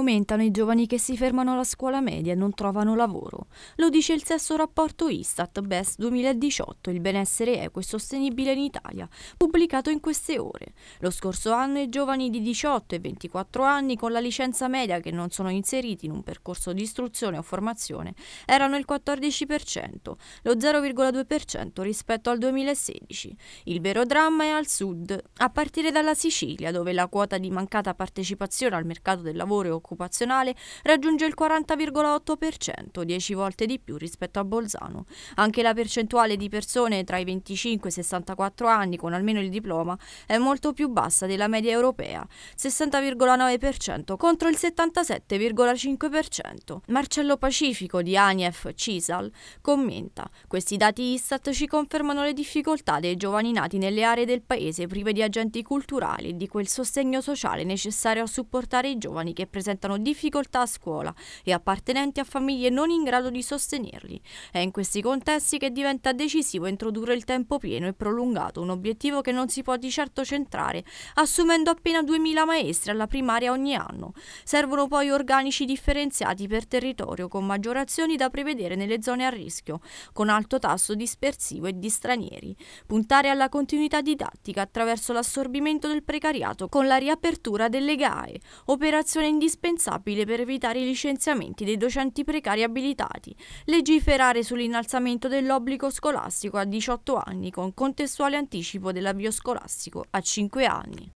aumentano i giovani che si fermano alla scuola media e non trovano lavoro. Lo dice il sesto rapporto Istat Best 2018, il benessere equo e sostenibile in Italia, pubblicato in queste ore. Lo scorso anno i giovani di 18 e 24 anni con la licenza media che non sono inseriti in un percorso di istruzione o formazione erano il 14%, lo 0,2% rispetto al 2016. Il vero dramma è al sud, a partire dalla Sicilia, dove la quota di mancata partecipazione al mercato del lavoro e occupazione occupazionale raggiunge il 40,8%, 10 volte di più rispetto a Bolzano. Anche la percentuale di persone tra i 25 e i 64 anni con almeno il diploma è molto più bassa della media europea, 60,9% contro il 77,5%. Marcello Pacifico di Anief Cisal commenta: Questi dati Istat ci confermano le difficoltà dei giovani nati nelle aree del paese prive di agenti culturali e di quel sostegno sociale necessario a supportare i giovani che presentano presentano difficoltà a scuola e appartenenti a famiglie non in grado di sostenerli. È in questi contesti che diventa decisivo introdurre il tempo pieno e prolungato, un obiettivo che non si può di certo centrare, assumendo appena 2.000 maestri alla primaria ogni anno. Servono poi organici differenziati per territorio, con maggiorazioni da prevedere nelle zone a rischio, con alto tasso dispersivo e di stranieri. Puntare alla continuità didattica attraverso l'assorbimento del precariato con la riapertura delle GAE, operazione indispensabile indispensabile per evitare i licenziamenti dei docenti precari abilitati, legiferare sull'innalzamento dell'obbligo scolastico a 18 anni con contestuale anticipo dell'avvio scolastico a 5 anni.